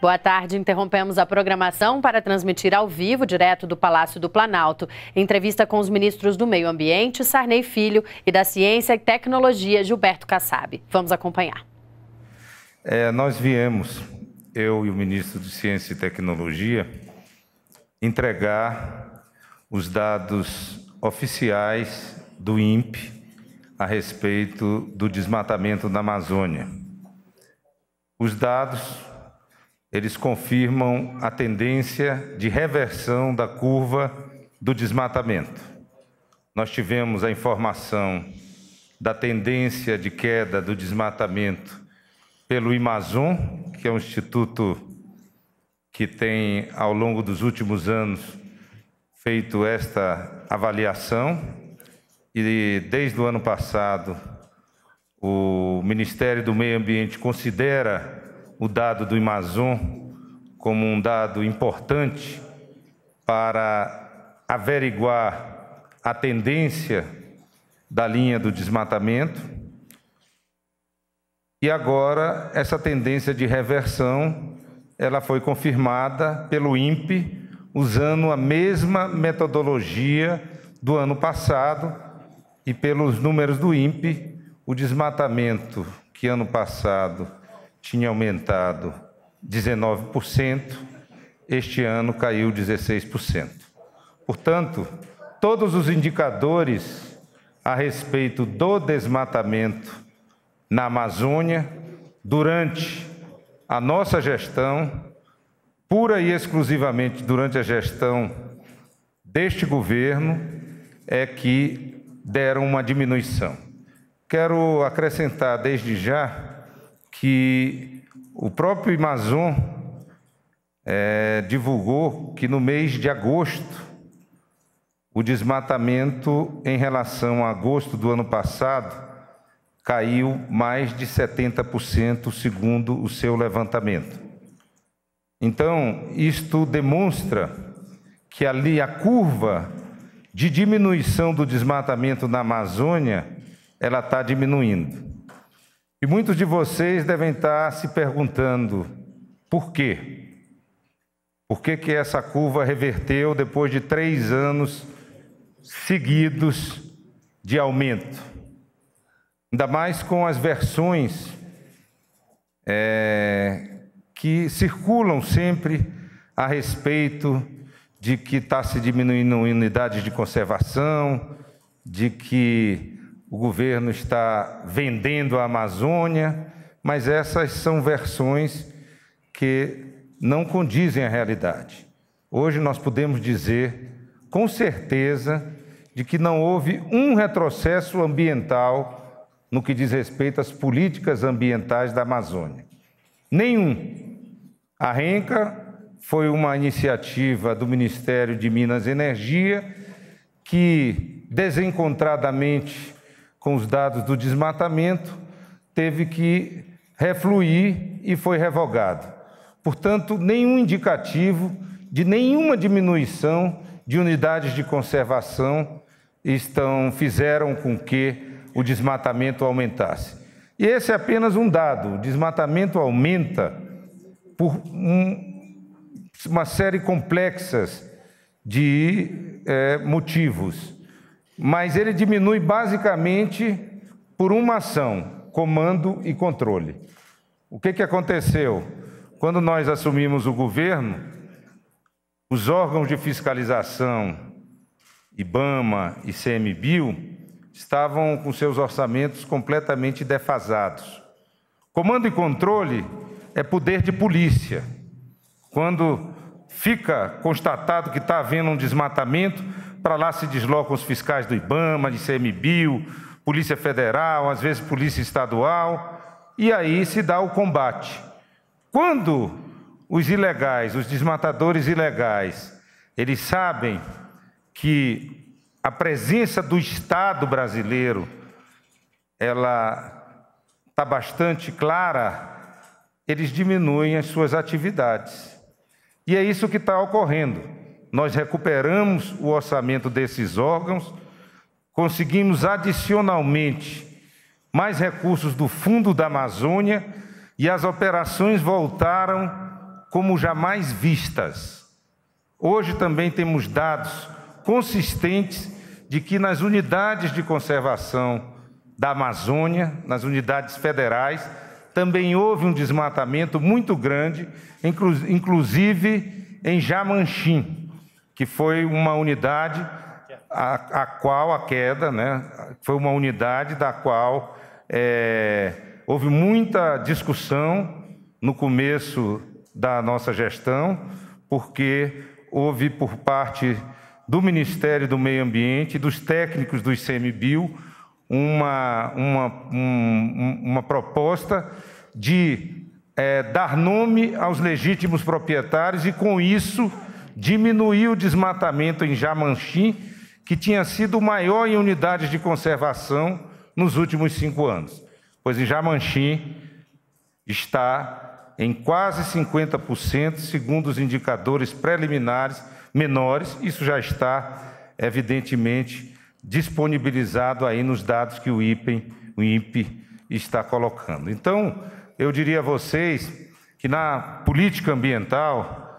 Boa tarde. Interrompemos a programação para transmitir ao vivo, direto do Palácio do Planalto, entrevista com os ministros do Meio Ambiente, Sarney Filho, e da Ciência e Tecnologia, Gilberto Kassab. Vamos acompanhar. É, nós viemos, eu e o ministro de Ciência e Tecnologia, entregar os dados oficiais do INPE a respeito do desmatamento na Amazônia. Os dados eles confirmam a tendência de reversão da curva do desmatamento. Nós tivemos a informação da tendência de queda do desmatamento pelo Amazon, que é um instituto que tem, ao longo dos últimos anos, feito esta avaliação. E desde o ano passado, o Ministério do Meio Ambiente considera o dado do Amazon como um dado importante para averiguar a tendência da linha do desmatamento. E agora essa tendência de reversão, ela foi confirmada pelo INPE usando a mesma metodologia do ano passado e pelos números do INPE, o desmatamento que ano passado tinha aumentado 19%, este ano caiu 16%. Portanto, todos os indicadores a respeito do desmatamento na Amazônia durante a nossa gestão, pura e exclusivamente durante a gestão deste governo, é que deram uma diminuição. Quero acrescentar desde já que o próprio Amazon é, divulgou que no mês de agosto o desmatamento em relação a agosto do ano passado caiu mais de 70%, segundo o seu levantamento. Então, isto demonstra que ali a curva de diminuição do desmatamento na Amazônia ela está diminuindo. E muitos de vocês devem estar se perguntando: por quê? Por que, que essa curva reverteu depois de três anos seguidos de aumento? Ainda mais com as versões é, que circulam sempre a respeito de que está se diminuindo unidades de conservação, de que o governo está vendendo a Amazônia, mas essas são versões que não condizem à realidade. Hoje nós podemos dizer com certeza de que não houve um retrocesso ambiental no que diz respeito às políticas ambientais da Amazônia. Nenhum. A Renca foi uma iniciativa do Ministério de Minas e Energia que desencontradamente com os dados do desmatamento, teve que refluir e foi revogado. Portanto, nenhum indicativo de nenhuma diminuição de unidades de conservação estão fizeram com que o desmatamento aumentasse. E esse é apenas um dado. O desmatamento aumenta por um, uma série complexa de é, motivos mas ele diminui basicamente por uma ação: comando e controle. O que, que aconteceu? Quando nós assumimos o governo, os órgãos de fiscalização, IBAMA e CMBio, estavam com seus orçamentos completamente defasados. Comando e controle é poder de polícia. Quando fica constatado que está havendo um desmatamento, para lá se deslocam os fiscais do IBAMA, de CMBio, Polícia Federal, às vezes Polícia Estadual, e aí se dá o combate. Quando os ilegais, os desmatadores ilegais, eles sabem que a presença do Estado brasileiro ela está bastante clara, eles diminuem as suas atividades. E é isso que está ocorrendo nós recuperamos o orçamento desses órgãos, conseguimos adicionalmente mais recursos do Fundo da Amazônia e as operações voltaram como jamais vistas. Hoje também temos dados consistentes de que nas unidades de conservação da Amazônia, nas unidades federais, também houve um desmatamento muito grande, inclusive em Jamanchim que foi uma unidade a, a qual a queda, né, foi uma unidade da qual é, houve muita discussão no começo da nossa gestão, porque houve por parte do Ministério do Meio Ambiente, dos técnicos do ICMBio, uma, uma, um, uma proposta de é, dar nome aos legítimos proprietários e, com isso, diminuiu o desmatamento em Jamanchim, que tinha sido o maior em unidades de conservação nos últimos cinco anos, pois em Jamanchim está em quase 50%, segundo os indicadores preliminares menores, isso já está evidentemente disponibilizado aí nos dados que o IPEM, o INPE está colocando. Então, eu diria a vocês que na política ambiental,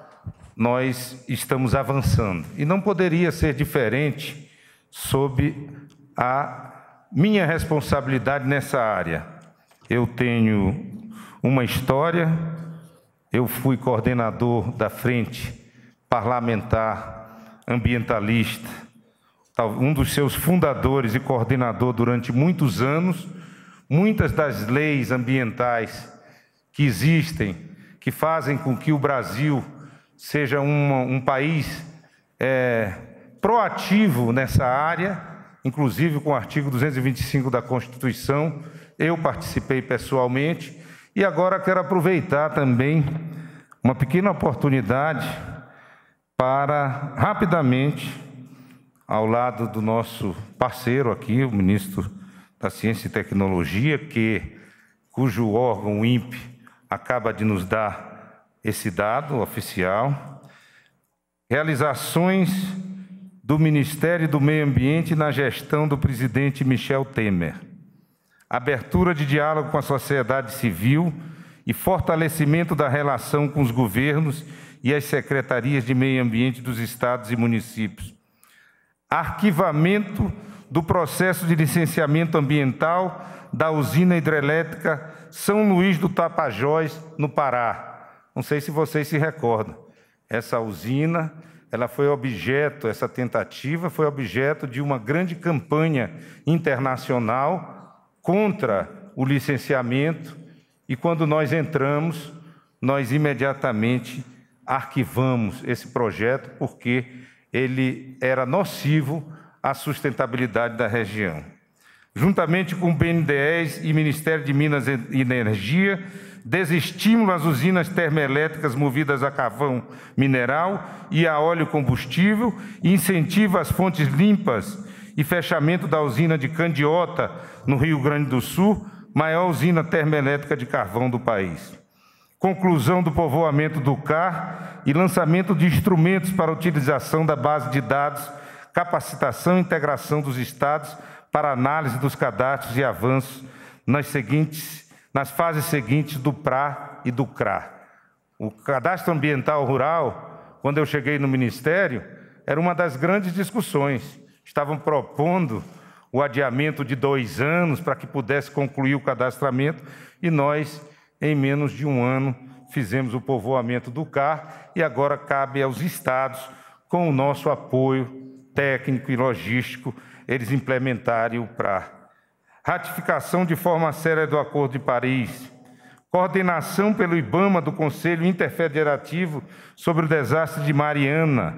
nós estamos avançando. E não poderia ser diferente sob a minha responsabilidade nessa área. Eu tenho uma história, eu fui coordenador da frente parlamentar ambientalista, um dos seus fundadores e coordenador durante muitos anos. Muitas das leis ambientais que existem, que fazem com que o Brasil seja um país é, proativo nessa área, inclusive com o artigo 225 da Constituição. Eu participei pessoalmente e agora quero aproveitar também uma pequena oportunidade para rapidamente, ao lado do nosso parceiro aqui, o ministro da Ciência e Tecnologia, que cujo órgão o INPE acaba de nos dar esse dado oficial, realizações do Ministério do Meio Ambiente na gestão do presidente Michel Temer, abertura de diálogo com a sociedade civil e fortalecimento da relação com os governos e as secretarias de meio ambiente dos estados e municípios, arquivamento do processo de licenciamento ambiental da usina hidrelétrica São Luís do Tapajós, no Pará não sei se vocês se recordam. Essa usina, ela foi objeto, essa tentativa foi objeto de uma grande campanha internacional contra o licenciamento e quando nós entramos, nós imediatamente arquivamos esse projeto porque ele era nocivo à sustentabilidade da região. Juntamente com o BNDES e Ministério de Minas e Energia, desestímulo as usinas termoelétricas movidas a carvão mineral e a óleo combustível, incentiva as fontes limpas e fechamento da usina de Candiota, no Rio Grande do Sul, maior usina termoelétrica de carvão do país. Conclusão do povoamento do CAR e lançamento de instrumentos para utilização da base de dados, capacitação e integração dos estados para análise dos cadastros e avanços nas seguintes nas fases seguintes do PRA e do CRA. O cadastro ambiental rural, quando eu cheguei no Ministério, era uma das grandes discussões. Estavam propondo o adiamento de dois anos para que pudesse concluir o cadastramento e nós, em menos de um ano, fizemos o povoamento do CAR e agora cabe aos estados, com o nosso apoio técnico e logístico, eles implementarem o PRA ratificação de forma séria do Acordo de Paris, coordenação pelo IBAMA do Conselho Interfederativo sobre o desastre de Mariana.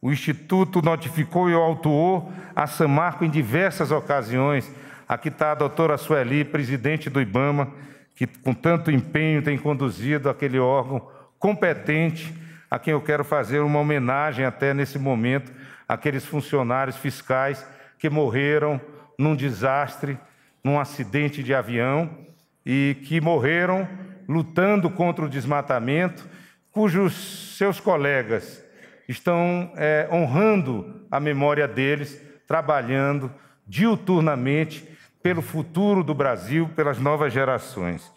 O Instituto notificou e autuou a Samarco em diversas ocasiões. Aqui está a doutora Sueli, presidente do IBAMA, que com tanto empenho tem conduzido aquele órgão competente, a quem eu quero fazer uma homenagem até nesse momento, aqueles funcionários fiscais que morreram num desastre, num acidente de avião e que morreram lutando contra o desmatamento, cujos seus colegas estão é, honrando a memória deles, trabalhando diuturnamente pelo futuro do Brasil, pelas novas gerações.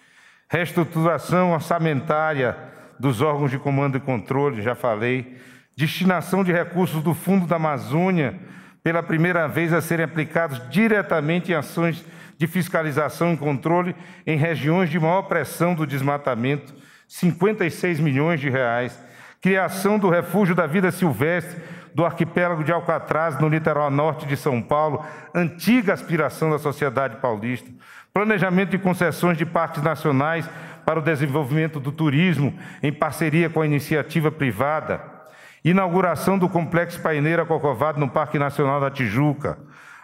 Reestruturação orçamentária dos órgãos de comando e controle, já falei. Destinação de recursos do Fundo da Amazônia pela primeira vez a serem aplicados diretamente em ações de fiscalização e controle em regiões de maior pressão do desmatamento, 56 milhões de reais. Criação do refúgio da vida silvestre do arquipélago de Alcatraz, no litoral norte de São Paulo, antiga aspiração da sociedade paulista. Planejamento de concessões de parques nacionais para o desenvolvimento do turismo, em parceria com a iniciativa privada Inauguração do Complexo Paineira Cocovado no Parque Nacional da Tijuca.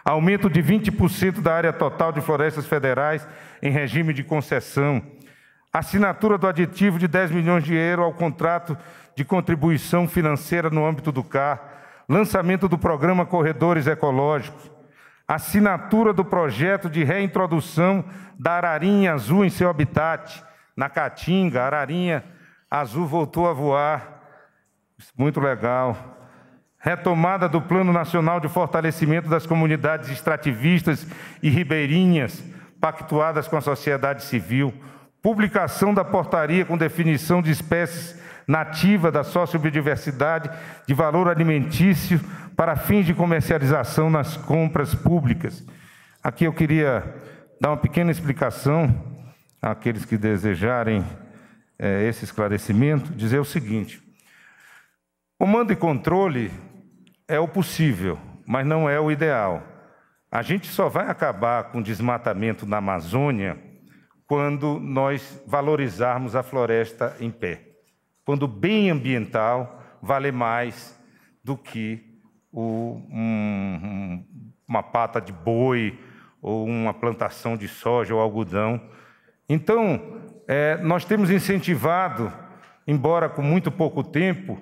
Aumento de 20% da área total de florestas federais em regime de concessão. Assinatura do aditivo de 10 milhões de euros ao contrato de contribuição financeira no âmbito do CAR. Lançamento do programa Corredores Ecológicos assinatura do projeto de reintrodução da ararinha azul em seu habitat. Na Caatinga, a ararinha azul voltou a voar. Muito legal. Retomada do Plano Nacional de Fortalecimento das Comunidades Extrativistas e Ribeirinhas, pactuadas com a sociedade civil. Publicação da portaria com definição de espécies nativas da sociobiodiversidade de valor alimentício para fins de comercialização nas compras públicas. Aqui eu queria dar uma pequena explicação àqueles que desejarem é, esse esclarecimento, dizer o seguinte. O mando e controle é o possível, mas não é o ideal. A gente só vai acabar com o desmatamento na Amazônia quando nós valorizarmos a floresta em pé. Quando o bem ambiental vale mais do que o, um, uma pata de boi ou uma plantação de soja ou algodão. Então, é, nós temos incentivado, embora com muito pouco tempo,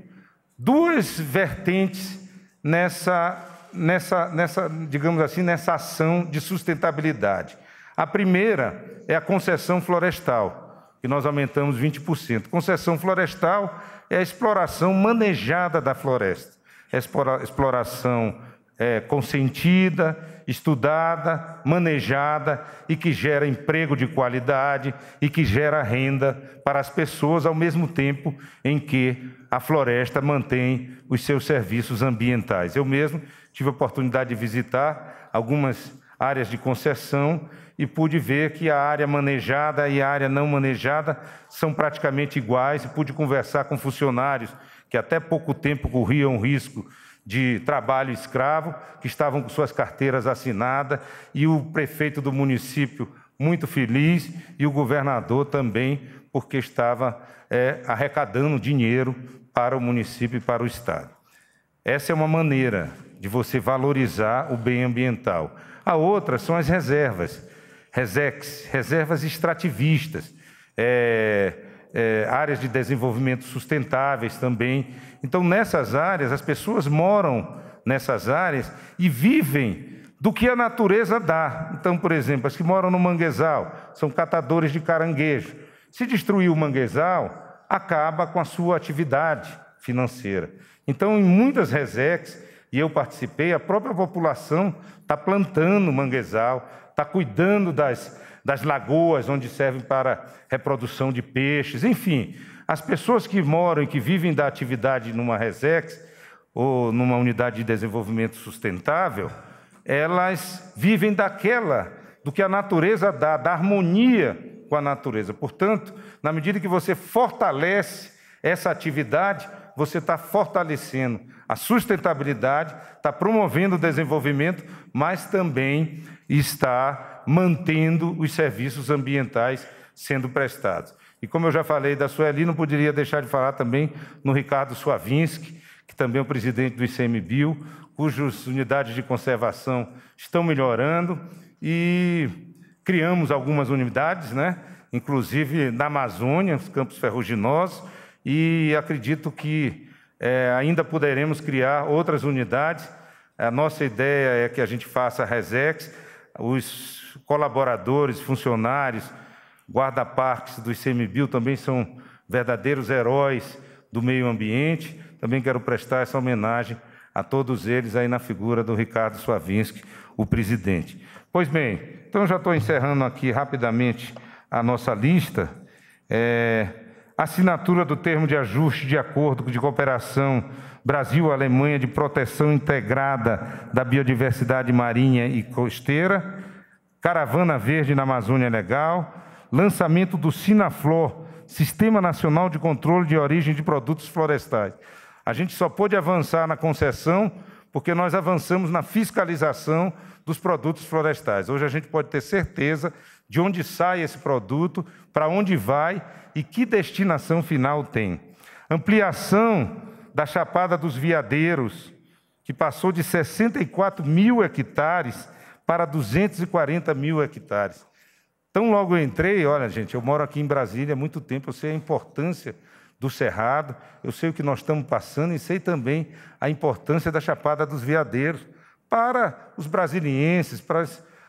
duas vertentes nessa, nessa, nessa, digamos assim, nessa ação de sustentabilidade. A primeira é a concessão florestal, que nós aumentamos 20%. Concessão florestal é a exploração manejada da floresta, é a exploração é, consentida, estudada, manejada e que gera emprego de qualidade e que gera renda para as pessoas, ao mesmo tempo em que a floresta mantém os seus serviços ambientais. Eu mesmo tive a oportunidade de visitar algumas áreas de concessão e pude ver que a área manejada e a área não manejada são praticamente iguais e pude conversar com funcionários que até pouco tempo corriam risco de trabalho escravo, que estavam com suas carteiras assinadas e o prefeito do município muito feliz e o governador também porque estava é, arrecadando dinheiro para o município e para o Estado. Essa é uma maneira de você valorizar o bem ambiental. A outra são as reservas, resex, reservas extrativistas, é, é, áreas de desenvolvimento sustentáveis também. Então, nessas áreas, as pessoas moram nessas áreas e vivem do que a natureza dá. Então, por exemplo, as que moram no manguezal são catadores de caranguejo. Se destruir o manguezal, acaba com a sua atividade financeira. Então, em muitas resex, e eu participei, a própria população está plantando manguezal, está cuidando das, das lagoas onde servem para reprodução de peixes, enfim. As pessoas que moram e que vivem da atividade numa resex ou numa unidade de desenvolvimento sustentável, elas vivem daquela, do que a natureza dá, da harmonia com a natureza. Portanto, na medida que você fortalece essa atividade, você está fortalecendo a sustentabilidade, está promovendo o desenvolvimento, mas também está mantendo os serviços ambientais sendo prestados. E como eu já falei da Sueli, não poderia deixar de falar também no Ricardo Suavinski, que também é o presidente do ICMBio, cujas unidades de conservação estão melhorando e criamos algumas unidades, né? inclusive na Amazônia, os campos ferruginosos, e acredito que é, ainda poderemos criar outras unidades. A nossa ideia é que a gente faça a Resex, os colaboradores, funcionários, guarda-parques do ICMBio também são verdadeiros heróis do meio ambiente. Também quero prestar essa homenagem a todos eles aí na figura do Ricardo Suavinski, o presidente. Pois bem, então já estou encerrando aqui rapidamente a nossa lista. É, assinatura do termo de ajuste de acordo de cooperação Brasil-Alemanha de proteção integrada da biodiversidade marinha e costeira, Caravana Verde na Amazônia é Legal, lançamento do Sinaflor, Sistema Nacional de Controle de Origem de Produtos Florestais. A gente só pôde avançar na concessão porque nós avançamos na fiscalização dos produtos florestais. Hoje a gente pode ter certeza de onde sai esse produto, para onde vai e que destinação final tem. Ampliação da Chapada dos Veadeiros, que passou de 64 mil hectares para 240 mil hectares. Então, logo eu entrei, olha, gente, eu moro aqui em Brasília há muito tempo, eu sei a importância do Cerrado, eu sei o que nós estamos passando e sei também a importância da Chapada dos Veadeiros para os brasilienses, para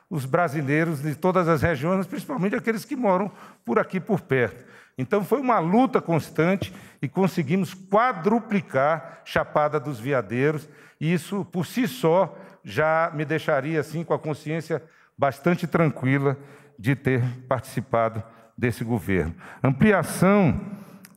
os brasileiros de todas as regiões, principalmente aqueles que moram por aqui por perto. Então foi uma luta constante e conseguimos quadruplicar Chapada dos Veadeiros, e isso por si só já me deixaria assim com a consciência bastante tranquila de ter participado desse governo. Ampliação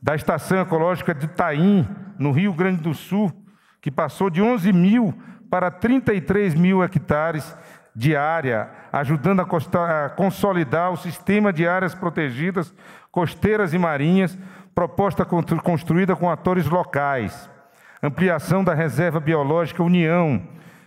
da Estação Ecológica de Taim, no Rio Grande do Sul, que passou de 11 mil para 33 mil hectares de área, ajudando a, costa, a consolidar o sistema de áreas protegidas, costeiras e marinhas, proposta construída com atores locais. Ampliação da Reserva Biológica União,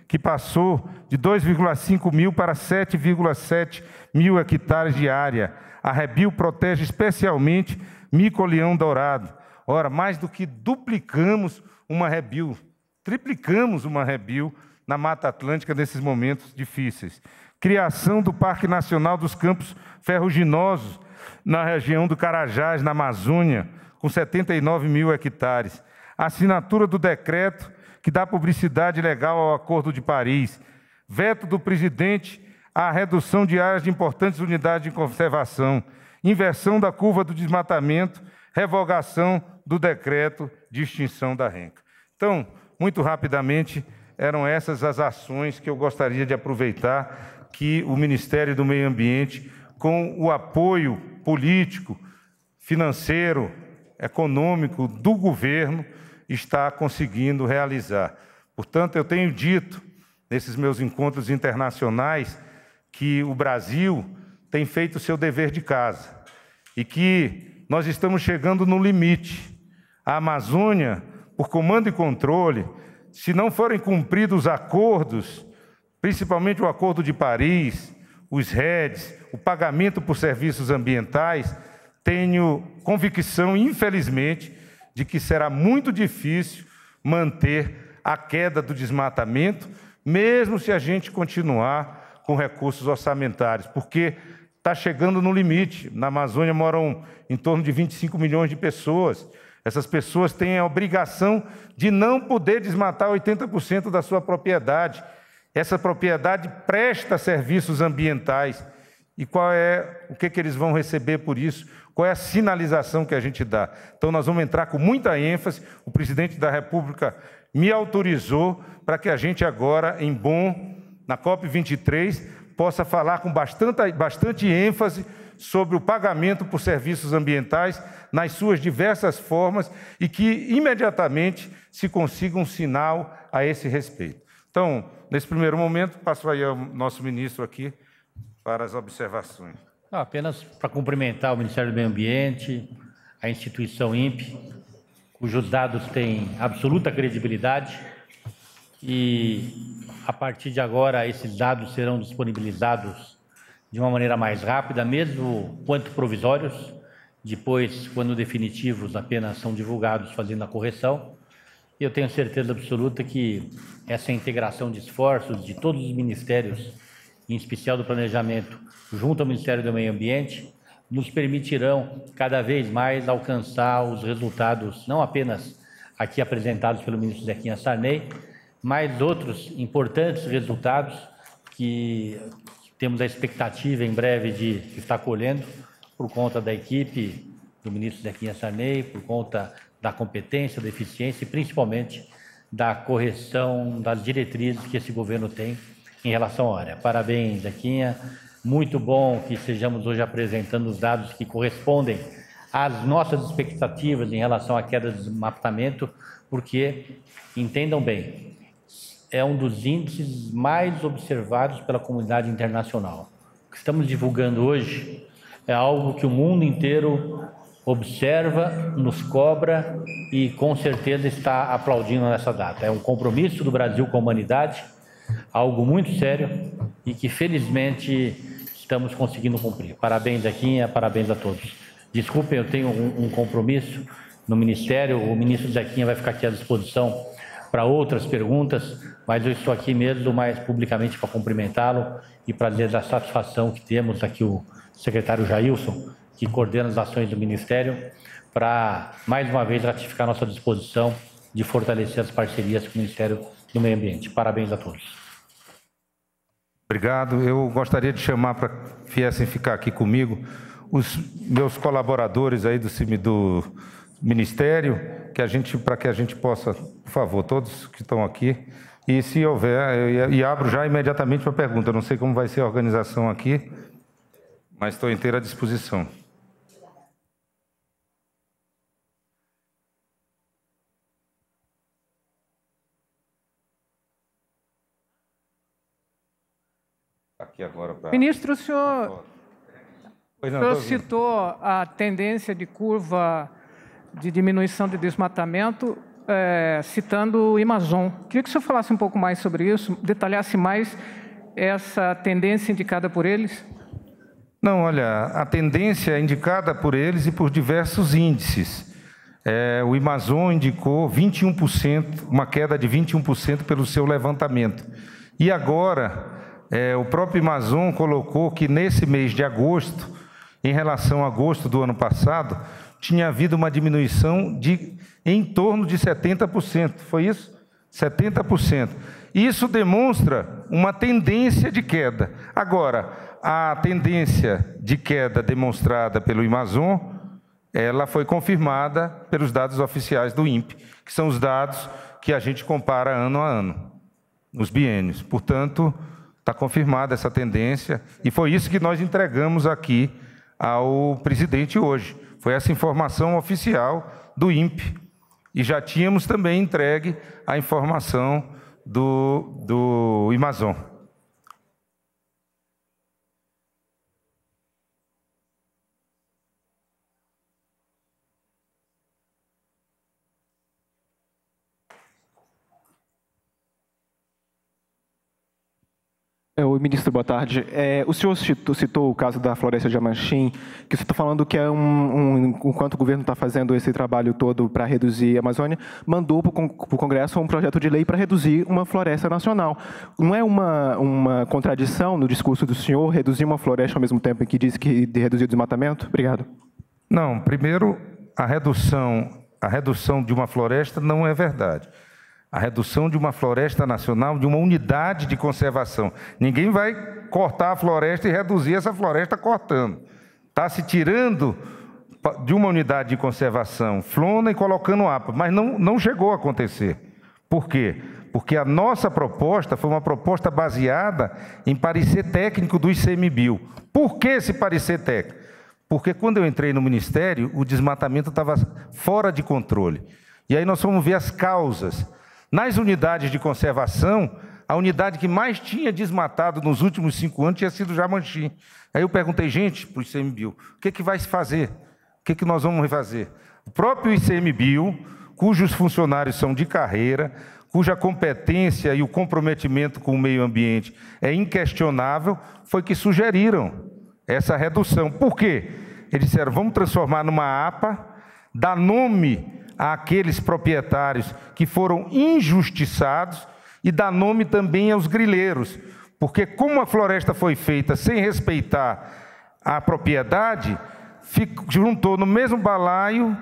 que passou de 2,5 mil para 7,7 mil hectares de área. A Rebio protege especialmente mico dourado. Ora, mais do que duplicamos uma rebil, triplicamos uma rebil na Mata Atlântica nesses momentos difíceis. Criação do Parque Nacional dos Campos Ferruginosos, na região do Carajás, na Amazônia, com 79 mil hectares. Assinatura do decreto que dá publicidade legal ao Acordo de Paris. Veto do presidente à redução de áreas de importantes unidades de conservação inversão da curva do desmatamento, revogação do decreto de extinção da renca. Então, muito rapidamente, eram essas as ações que eu gostaria de aproveitar que o Ministério do Meio Ambiente, com o apoio político, financeiro, econômico do governo, está conseguindo realizar. Portanto, eu tenho dito nesses meus encontros internacionais que o Brasil tem feito o seu dever de casa e que nós estamos chegando no limite. A Amazônia, por comando e controle, se não forem cumpridos acordos, principalmente o Acordo de Paris, os REDs, o pagamento por serviços ambientais, tenho convicção, infelizmente, de que será muito difícil manter a queda do desmatamento, mesmo se a gente continuar com recursos orçamentários, porque está chegando no limite. Na Amazônia moram em torno de 25 milhões de pessoas. Essas pessoas têm a obrigação de não poder desmatar 80% da sua propriedade. Essa propriedade presta serviços ambientais. E qual é o que, que eles vão receber por isso? Qual é a sinalização que a gente dá? Então, nós vamos entrar com muita ênfase. O presidente da República me autorizou para que a gente agora, em bom, na COP 23, possa falar com bastante, bastante ênfase sobre o pagamento por serviços ambientais nas suas diversas formas e que imediatamente se consiga um sinal a esse respeito. Então, nesse primeiro momento, passo aí ao nosso ministro aqui para as observações. Não, apenas para cumprimentar o Ministério do Meio Ambiente, a instituição INPE, cujos dados têm absoluta credibilidade e a partir de agora esses dados serão disponibilizados de uma maneira mais rápida, mesmo quanto provisórios. Depois, quando definitivos, apenas são divulgados fazendo a correção. E eu tenho certeza absoluta que essa integração de esforços de todos os ministérios, em especial do Planejamento, junto ao Ministério do Meio Ambiente, nos permitirão cada vez mais alcançar os resultados, não apenas aqui apresentados pelo ministro Zequinha Sarney, mais outros importantes resultados que temos a expectativa em breve de estar colhendo por conta da equipe do ministro Zequinha Sarney, por conta da competência, da eficiência e principalmente da correção das diretrizes que esse governo tem em relação à área. Parabéns, Zequinha. Muito bom que estejamos hoje apresentando os dados que correspondem às nossas expectativas em relação à queda de desmatamento, porque, entendam bem, é um dos índices mais observados pela comunidade internacional. O que estamos divulgando hoje é algo que o mundo inteiro observa, nos cobra e com certeza está aplaudindo nessa data. É um compromisso do Brasil com a humanidade, algo muito sério e que felizmente estamos conseguindo cumprir. Parabéns aqui, parabéns a todos. Desculpem, eu tenho um, um compromisso no Ministério, o ministro Zequinha vai ficar aqui à disposição para outras perguntas, mas eu estou aqui mesmo mais publicamente para cumprimentá-lo e para dizer da satisfação que temos aqui o secretário Jailson, que coordena as ações do Ministério, para mais uma vez ratificar nossa disposição de fortalecer as parcerias com o Ministério do Meio Ambiente. Parabéns a todos. Obrigado. Eu gostaria de chamar para que viessem ficar aqui comigo os meus colaboradores aí do, do Ministério que a gente, para que a gente possa, por favor, todos que estão aqui, e se houver, e abro já imediatamente para a pergunta, eu não sei como vai ser a organização aqui, mas estou inteira à disposição. Aqui agora para... Ministro, o senhor, o senhor citou a tendência de curva de diminuição de desmatamento, é, citando o Amazon. Queria que o senhor falasse um pouco mais sobre isso, detalhasse mais essa tendência indicada por eles. Não, olha, a tendência é indicada por eles e por diversos índices. É, o Amazon indicou 21%, uma queda de 21% pelo seu levantamento. E agora, é, o próprio Amazon colocou que nesse mês de agosto, em relação a agosto do ano passado, tinha havido uma diminuição de em torno de 70%. Foi isso? 70%. Isso demonstra uma tendência de queda. Agora, a tendência de queda demonstrada pelo Amazon, ela foi confirmada pelos dados oficiais do INPE, que são os dados que a gente compara ano a ano, os biênios. Portanto, está confirmada essa tendência e foi isso que nós entregamos aqui ao presidente hoje. Foi essa informação oficial do INPE. E já tínhamos também entregue a informação do, do Amazon. É, Oi, ministro, boa tarde. É, o senhor citou, citou, o caso da Floresta de Amanchim, que você está falando que é um, um enquanto o governo está fazendo esse trabalho todo para reduzir a Amazônia, mandou para o Congresso um projeto de lei para reduzir uma floresta nacional. Não é uma, uma contradição no discurso do senhor reduzir uma floresta ao mesmo tempo em que diz que de reduzir o desmatamento? Obrigado. Não, primeiro, a redução, a redução de uma floresta não é verdade. A redução de uma floresta nacional, de uma unidade de conservação. Ninguém vai cortar a floresta e reduzir essa floresta cortando. Está se tirando de uma unidade de conservação flona e colocando APA, mas não, não chegou a acontecer. Por quê? Porque a nossa proposta foi uma proposta baseada em parecer técnico do ICMBio. Por que esse parecer técnico? Porque quando eu entrei no Ministério, o desmatamento estava fora de controle. E aí nós fomos ver as causas. Nas unidades de conservação, a unidade que mais tinha desmatado nos últimos cinco anos tinha sido Jamantim. Aí eu perguntei, gente, para o ICMBio, o que, é que vai se fazer? O que, é que nós vamos refazer O próprio ICMBio, cujos funcionários são de carreira, cuja competência e o comprometimento com o meio ambiente é inquestionável, foi que sugeriram essa redução. Por quê? Eles disseram, vamos transformar numa APA, dar nome àqueles proprietários que foram injustiçados e dá nome também aos grileiros, porque como a floresta foi feita sem respeitar a propriedade, juntou no mesmo balaio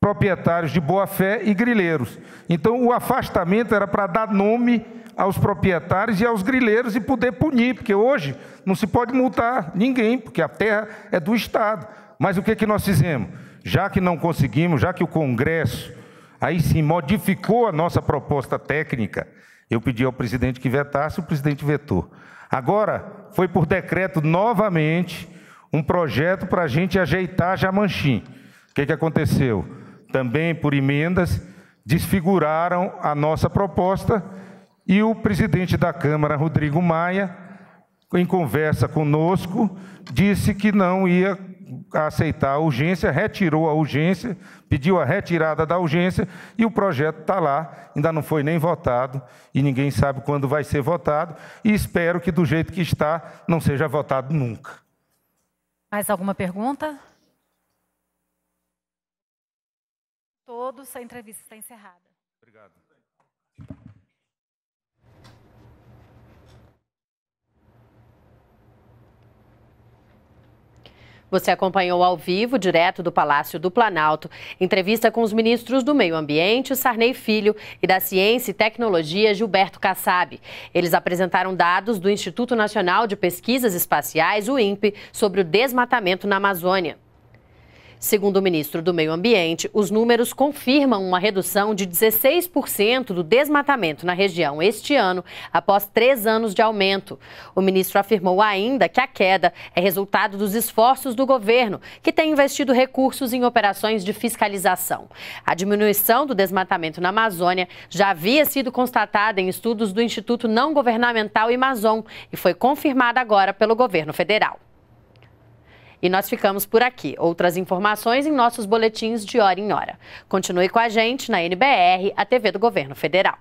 proprietários de boa-fé e grileiros. Então o afastamento era para dar nome aos proprietários e aos grileiros e poder punir, porque hoje não se pode multar ninguém, porque a terra é do Estado. Mas o que, que nós fizemos? já que não conseguimos, já que o Congresso aí sim modificou a nossa proposta técnica, eu pedi ao presidente que vetasse, o presidente vetou. Agora, foi por decreto novamente um projeto para a gente ajeitar Jamanchim. O que, que aconteceu? Também por emendas, desfiguraram a nossa proposta e o presidente da Câmara, Rodrigo Maia, em conversa conosco, disse que não ia aceitar a urgência, retirou a urgência, pediu a retirada da urgência e o projeto está lá, ainda não foi nem votado e ninguém sabe quando vai ser votado e espero que do jeito que está não seja votado nunca. Mais alguma pergunta? Todos, a entrevista está encerrada. Você acompanhou ao vivo, direto do Palácio do Planalto, entrevista com os ministros do Meio Ambiente, Sarney Filho, e da Ciência e Tecnologia, Gilberto Kassab. Eles apresentaram dados do Instituto Nacional de Pesquisas Espaciais, o INPE, sobre o desmatamento na Amazônia. Segundo o ministro do Meio Ambiente, os números confirmam uma redução de 16% do desmatamento na região este ano, após três anos de aumento. O ministro afirmou ainda que a queda é resultado dos esforços do governo, que tem investido recursos em operações de fiscalização. A diminuição do desmatamento na Amazônia já havia sido constatada em estudos do Instituto Não Governamental Amazon e foi confirmada agora pelo governo federal. E nós ficamos por aqui. Outras informações em nossos boletins de hora em hora. Continue com a gente na NBR, a TV do Governo Federal.